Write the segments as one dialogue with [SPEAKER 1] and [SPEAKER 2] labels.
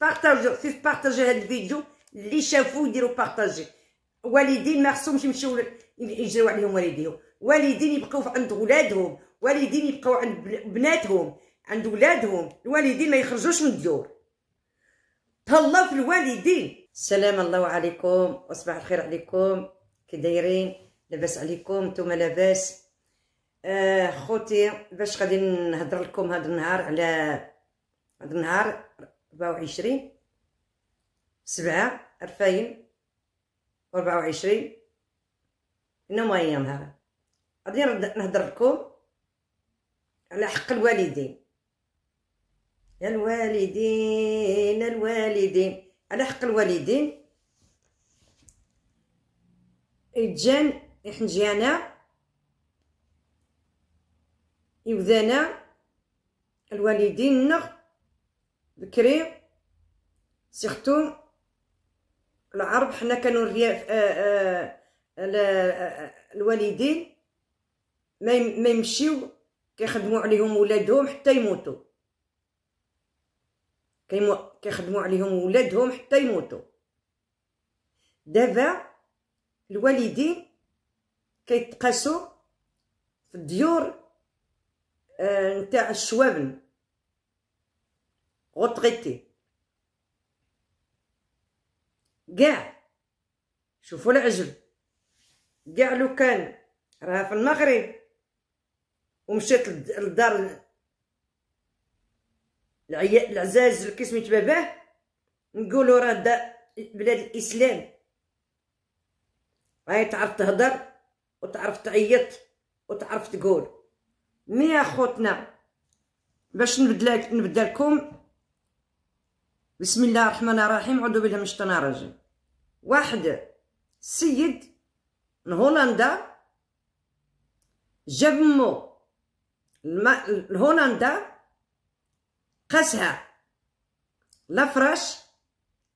[SPEAKER 1] بارطاجو كيف بارطاجي هاد الفيديو اللي شافوه يديروا بارطاجي والدين ما خصهمش يمشيو يجريو عليهم والديهم والدين يبقاو عند ولادهم والدين يبقاو عند بناتهم عند ولادهم الوالدين ما يخرجوش من الدور تهلا في الوالدين السلام الله عليكم وصباح الخير عليكم كي دايرين لاباس عليكم نتوما لاباس آه خوتي باش غادي نهضر لكم هذا النهار على هذا النهار ربعة وعشرين سبعة ألفين وربعة وعشرين إنهم أيام هذا غادي نهضر لكم على حق الوالدين يا الوالدين الوالدين على حق الوالدين يتجان يحنجيانا يوذانا الوالدين نغ الكريم سيختوم العرب حنا كانوا الرياف الوالدين ما يمشيو كيخدموا عليهم ولادهم حتى يموتوا كيخدموا عليهم ولادهم حتى يموتوا دابا الوالدين كيتقاسوا في الديور نتاع الشوابن retraité. كاع شوفوا العجل كاع لو كان راها في المغرب ومشات للدار العزاز كي سميت باباه نقولوا راه بلاد الاسلام هاي تعرف تهضر وتعرف تعيط وتعرف تقول مي اخوتنا باش نبدل نبدلكم بسم الله الرحمن الرحيم عدو بالله من الشيطان واحد سيد من هولندا جاب مو الماء الهولندا قاسها لا فراش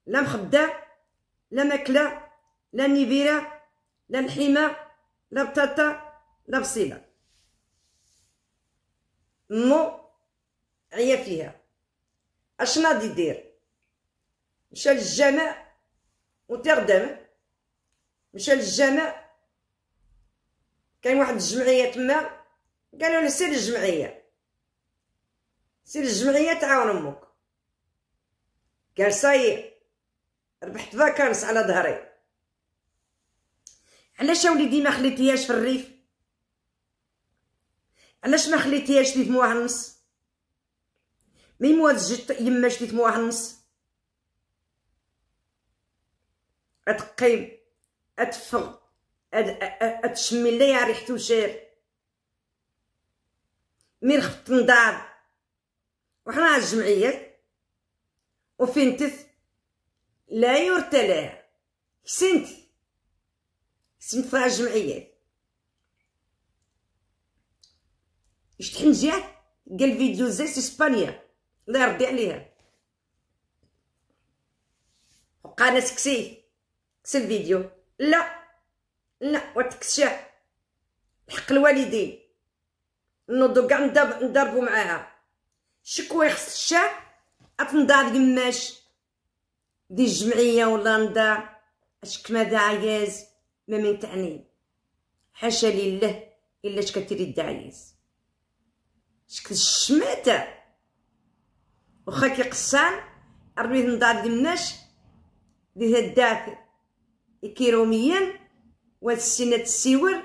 [SPEAKER 1] لا مخبدة لا ماكلة لا نيفيرة لا الحمى لا بطاطا لا بصيلة مو عيا فيها دي دير مشى للجامع وتردم مشى للجامع كاين واحد الجمعيه تما قالوا له سير الجمعيه سير الجمعيه تعاون امك قال صاي ربحت فاكانس على ظهري علاش اوليدي وليدي ما خليتيهاش في الريف علاش ما خليتيهاش في مواحد ونص مي مواد يما شديت ثلاث اتقيم اتفغ اتشمي لا ريحتو شير مين خفت نضاب وحنا على الجمعيات وفين تث لا يرتلى سنت سنت فيها الجمعيات شت حنجيات قال فيديو زيت اسبانيا الله يرضي عليها وقناه كسيه كس الفيديو لا لا وتكشع حق الوالدين نوضو كاع نضربو معاها شكوى يخص الشعب اتنضار يماش دي الجمعيه ولا نضار اشك ما عياز ما من تعني حاشا لله الا اش كتيري الدعايز شكل الشماتة وخا كيقصان ربي نضار يماش دي هداك الكيروميين وهاد السنة السيور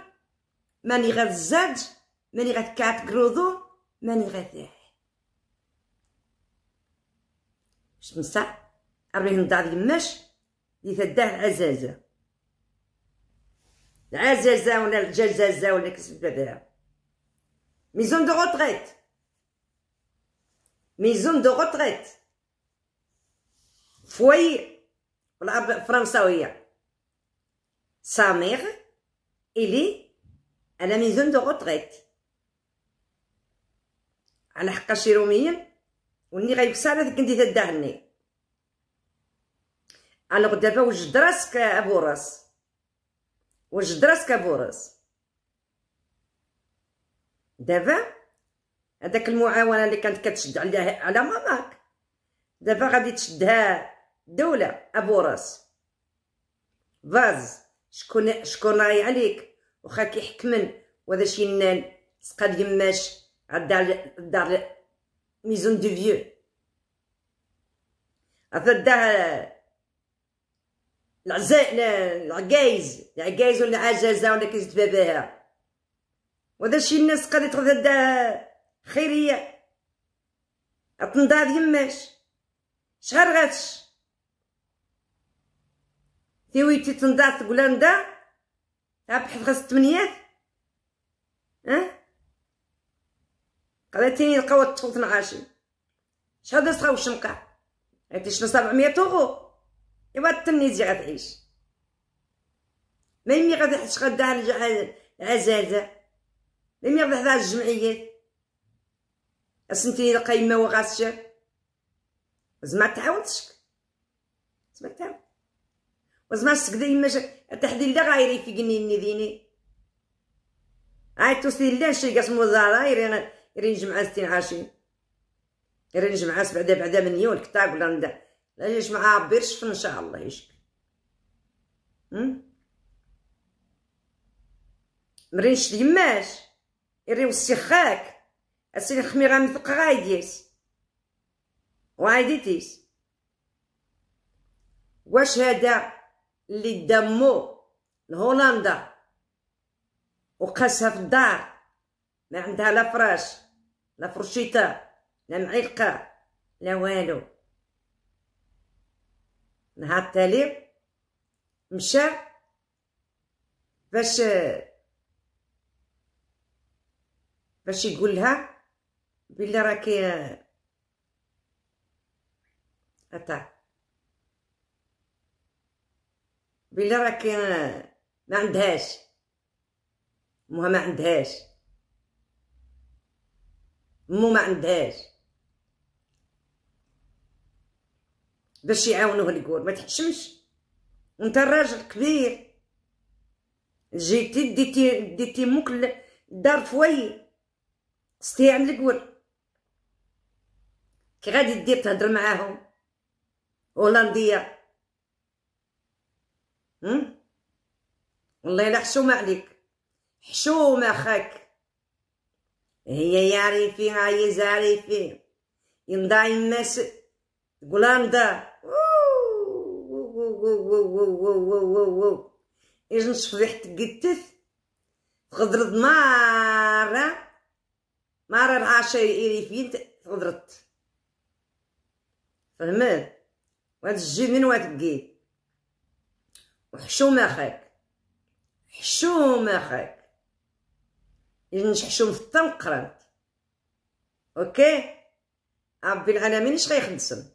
[SPEAKER 1] ماني غتزاد ماني غتكعت كروضو ماني غتاه شمسة أبريهم دار يماش لي تداه العزازة العزازة ولا الجزازة ولا كسب بها ميزون دو غوتغيت ميزون دو غوتغيت فوي فرنساوية sa mère, elle est à la maison de retraite. على حق شيروميا وني غيكسر هذيك كنتي تدهني على غدا وجد راسك ابو راس وجد راسك ابو راس دابا هذاك المعاونه اللي كانت كتشد عليها على ماماك دابا غادي تشدها دوله ابو راس فاز شكون شكون راي عليك واخا كيحكمن وهذا شي نال سقى اليماش الدار الدار ميزون دو فيو الدار العزاء العقايز العقايز ولا عجازه ولا كيتبا باباها وهذا شي الناس قاد يتغدى خيريه تنضاد يماش شهر غاتش تيويتي تنضع تقول نضع بحد غاس التمنيات ها قال تيني لقاو الطفل 12 شحال دازت غاو الشمقع عرفتي شنو 700 اورو ايوا التمنيتي غتعيش ما يمي غادي حيت غادها عزازه ما يمي غادي حداها الجمعيات اسنتي القايمه وغاسشه زعما تعاونتش زعما تعاون وزما سكدا يماش تحدي لا غايري في قنيني ديني هاي توسي لا شي قاس مزارة يرينا يرين جمعة ستين عاشين يرين جمعة بعدا بعدا من يول الكتاب ولا ندا لا جيش مع بيرش في ان شاء الله يشك مرينش يماش يري وسيخاك السيد الخميرة مثق غايديس وعايديتيس واش هذا اللي دمو لهولندا وقاسها في الدار ما عندها لا فراش لا فرشيطه لا معلقه لا والو نهار التالي مشى باش باش يقولها بلي راكي اتاك بلي راك ما عندهاش مها ما عندهاش مو ما عندهاش باش يعاونوه الكور ما تحشمش انت راجل كبير جيتي ديتي ديتي موك الدار فوي قصتي عند الكور كي غادي دير تهضر معاهم هولنديه هم؟ والله الا حشومه عليك حشومه خاك هي يا ريفي هي زاريفي يمضى يماس تقول امضى إجن إيريفين فهمت وهذا الجنين وهاد الكيد وحشوم اخاك حشوم اخاك ينجح حشوم في التم أوكي ربي العالمين اش غيخدسم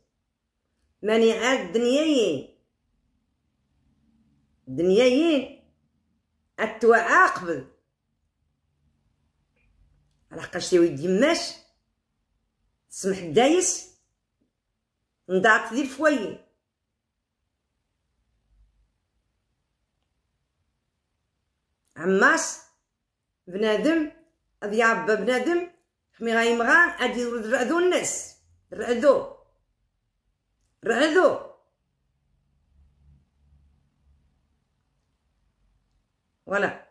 [SPEAKER 1] ماني عاد دنيايين دنيايين عاقب قبل لحقاش تيودي ماش سمح دايس نضعت ذي الفوايي عماش بنادم ضياب بنادم حمي غاي مغان ادي رعدو الناس رعدو رعدو ولا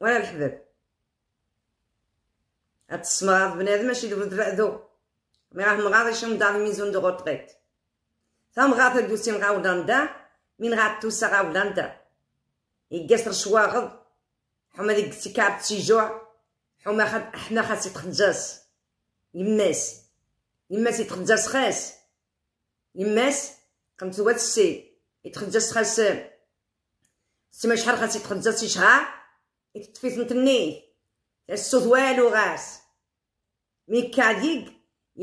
[SPEAKER 1] ولا الحباب هاد السمراض بنادم ماشي دو رعدو مي راه مغاضي شم دار ميزون دو غوتغيت ثم غاثا دوسي مغاودا ندا من غاد توسا غاودا ندا يقصر شواغض حما ديك تيكعب تيجوع حما خد حنا خاص يتخجاس يماس يماس يتخجاس خاس يماس قمت هو السي يتخجاس خاس سما شحال خاص شي شهر يتطفي تنتنيه الصوت والو غاس مي كاديك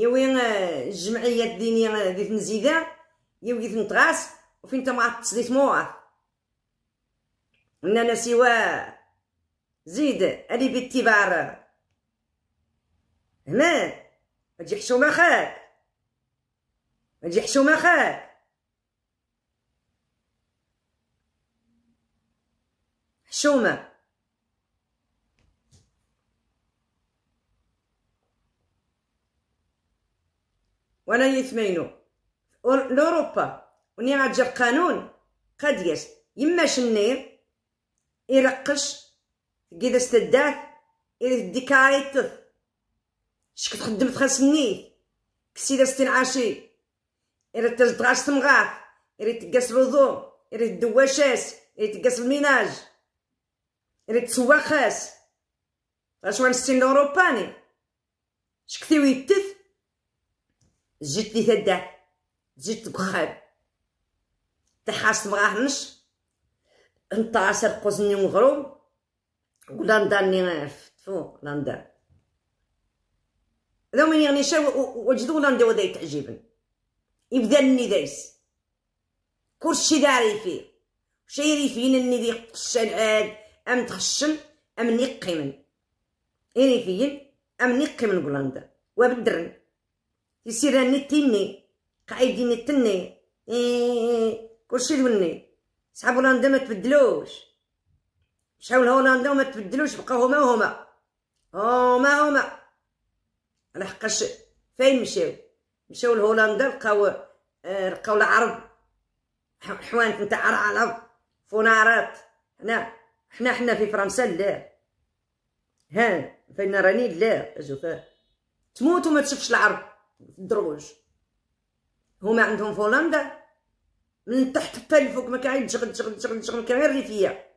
[SPEAKER 1] وين آه، الجمعية الدينية آه، ديت مزيدة وليت نتغاس وفين تما تصديت موعه انا سوا زيد علي بالتبار هنا أجي حشوم أخاك أجي حشوم أخاك حشومة وانا يثمينو لوروبا وني غتجي القانون قد يس يما شنير يرقش كذا استدات إلي ديكاريتض شكت خدم تخلص مني كسيدا عاشي إلي تزدغاش تمغاث إلي تقاس الوضوء إلي الدواشاس إلي تقاس الميناج إلي تسواخاس غاش وان ستين لوروباني شكتي ويتث زيت لي تدا زيت بخاب تحاس تبغاه 18 قوزني مغروم ولا نداني فوق لا ندار هذا من يغني شاو وجدو ولا نداو ذا تعجبن يبدا لني دايس كلشي داري فيه شيري فين اللي ذي قشان عاد ام تخشن ام من اني فين ام من بولندا وبدرن يصير اني قاعدين تني إيه كلشي دوني صحاب هولندا ما تبدلوش مشاو لهولندا وما تبدلوش بقاو هما وهما هما هما على حقاش فين مشاو مشاو لهولندا لقاو آه، لقاو العرب حوانت نتاع العرب فونارات هنا حنا حنا في فرنسا لا ها فين راني لا زوفا تموت وما تشوفش العرب الدروج هما عندهم في هولندا من تحت حتى لفوق ما كاين يتشغل تشغل تشغل تشغل كان غير ريفيه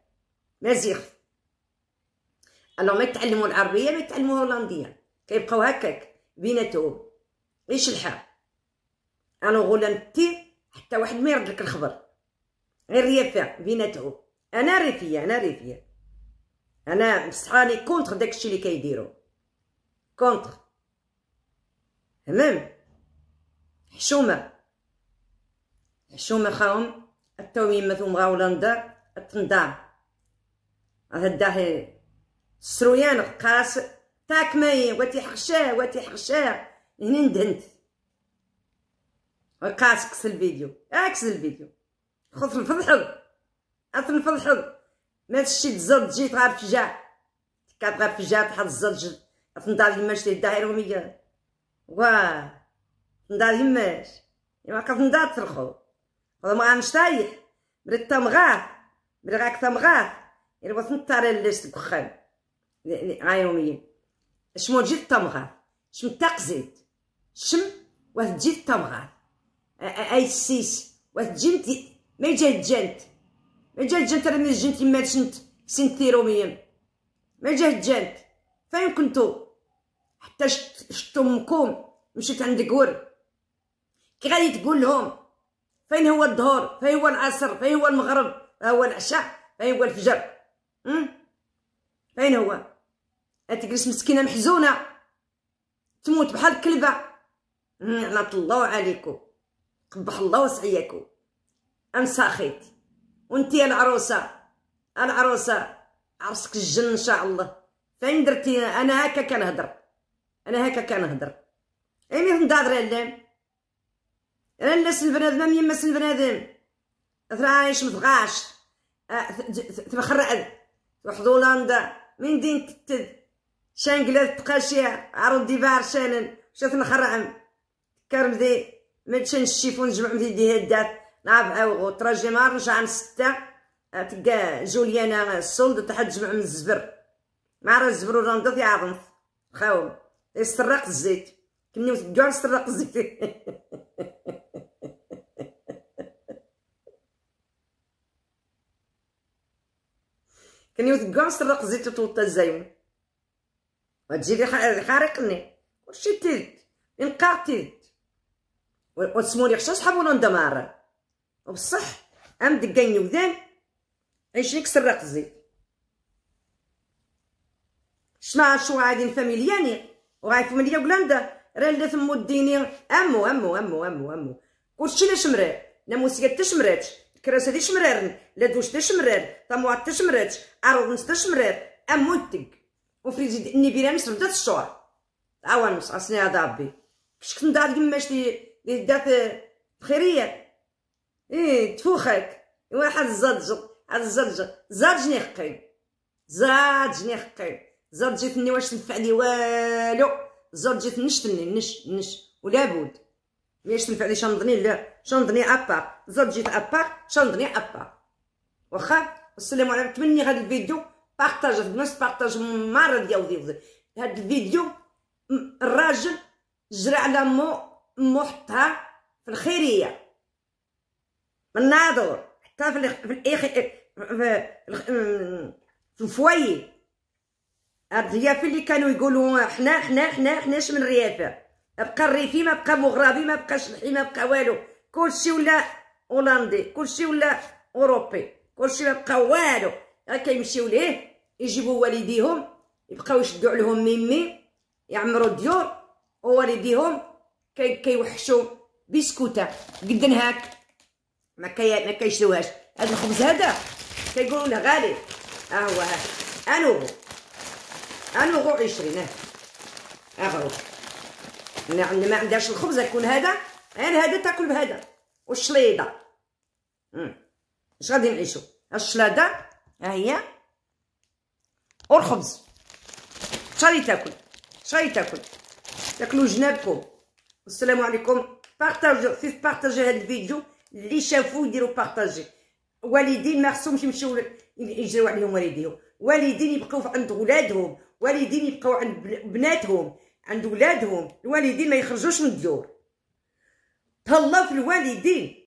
[SPEAKER 1] ما زيخ الوغ ما يتعلموا العربيه ما يتعلموا الهولنديه كيبقاو هكاك بيناتهم ايش الحال انا غولندتي حتى واحد ما يرد لك الخبر غير ريفيه بيناتهم انا ريفيه انا ريفيه انا بصح راني كونتر داكشي اللي كيديروا كونتر تمام حشومه الشوم خاوم التوي مثوم غاولا ندار التندام الداهي السرويان قاس تاك ماي واتي حغشاه واتي حغشاه هنا ندهنت قاس كس الفيديو اكس الفيديو خذ نفضحو اث نفضحو ما تشي تزرد جيت غير فجاع كات غير فجاع تحط الزرد تنضال يماش تي الدائره ومية واه تنضال يماش إوا كتنضال ترخو هضمغا مشتايح غاك تمغا مرغاك تمغاه نطار التاري الليش بخان عايونيين شمو جيت تمغاه شم تقزيت شم واه جيت تمغاه اي سيس واه جنتي ما جات جنت ما جات جنت راه من جنتي ما جنت سنت ثيروميم ما جات جنت فين كنتو حتى شتو مشيت عند كور كي غادي تقول لهم فين هو الظهر فين هو العصر فين هو المغرب هو العشاء فين هو الفجر فين هو تجلس مسكينه محزونه تموت بحال الكلبه على الله عليكم قبح الله وسعيكم امساخيت وانتي العروسه العروسه عرسك الجن ان شاء الله فين درتي انا هكا كنهضر انا هكا كنهضر ايمي نضادر علام أنا الناس البنادم ميما سن بنادم اثر عايش تبخر تبخرعد وحد هولندا من دين تتد شانقلات تقاشيا عرض ديبار شانن شات نخرعم كرمدي ما تشان الشيفون جمع مثل دي هدات نعرف عاوغو تراجي مار نرجع عن ستة آه، تقا جوليانا السولد تحت جمع من الزبر مع راه الزبر وراندا في عظم خاوم يسرق إيه، الزيت كمني وتقعد سرق الزيت كنيوت كاع سرق زيت توطى الزايم غتجي لي حارقني كلشي تيد ينقع تيد وتسمو لي خشا صحاب ولا ندمار وبصح ام دقاين عيش عيشني سرق الزيت شنا شو غادي وغادي نفهم ليا بلاندا راه لا ثمو ديني امو امو امو امو امو كلشي لا شمرات لا موسيقى حتى شمراتش كراسه هذه شمرارن لا دوش تشمرار طموات تشمرات أرض تشمرار أموتك وفريزيد إني بيران سردات الشهر عوان أصني هذا كش كنت ندار قماش لي دات بخيرية إيه تفوخك واحد زادج هاد الزرج زادجني حقي زادجني حقي زاد واش تنفع لي والو زاد نشتني نش نش ولا بود ملي تنفع لي شنضني لا شنضني ابار زاد جيت ابار شنضني ابار واخا السلام عليكم نتمنى هذا الفيديو بارطاج بنص بارطاج مرة ديال ديال هذا الفيديو الراجل جرى على مو مو حطها في الخيريه من ناظر حتى في الاخ في الفوايي هاد الريافه اللي كانوا يقولوا حنا حنا حنا حنا من ريافه بقى الريفي ما بقى مغربي ما بقاش الحي ما بقى والو كلشي ولا هولندي كلشي ولا اوروبي كلشي ما بقى والو غير كيمشيو ليه يجيبوا والديهم يبقاو يشدوا عليهم ميمي يعمروا الديور ووالديهم كي كيوحشوا بسكوته قد هاك ما كي ما كيشلوهاش هذا الخبز هذا كيقولوا له غالي ها هو ها انوغو انوغو 20 ها غروك اللي ما عندهاش الخبز يكون هذا غير هذا تاكل بهذا والشليضه اش غادي نعيشو الشلاده ها هي والخبز شاري تاكل شاري تاكل تاكلوا جنابكم السلام عليكم بارطاجيو في بارطاجي هذا الفيديو اللي شافوه يديروا بارطاجي والدين ما خصهمش يمشيو يجريو عليهم والديهم والدين يبقاو عند ولادهم والدين يبقاو عند بناتهم عند ولادهم الوالدين ما يخرجوش من الدور تهلاو في الوالدين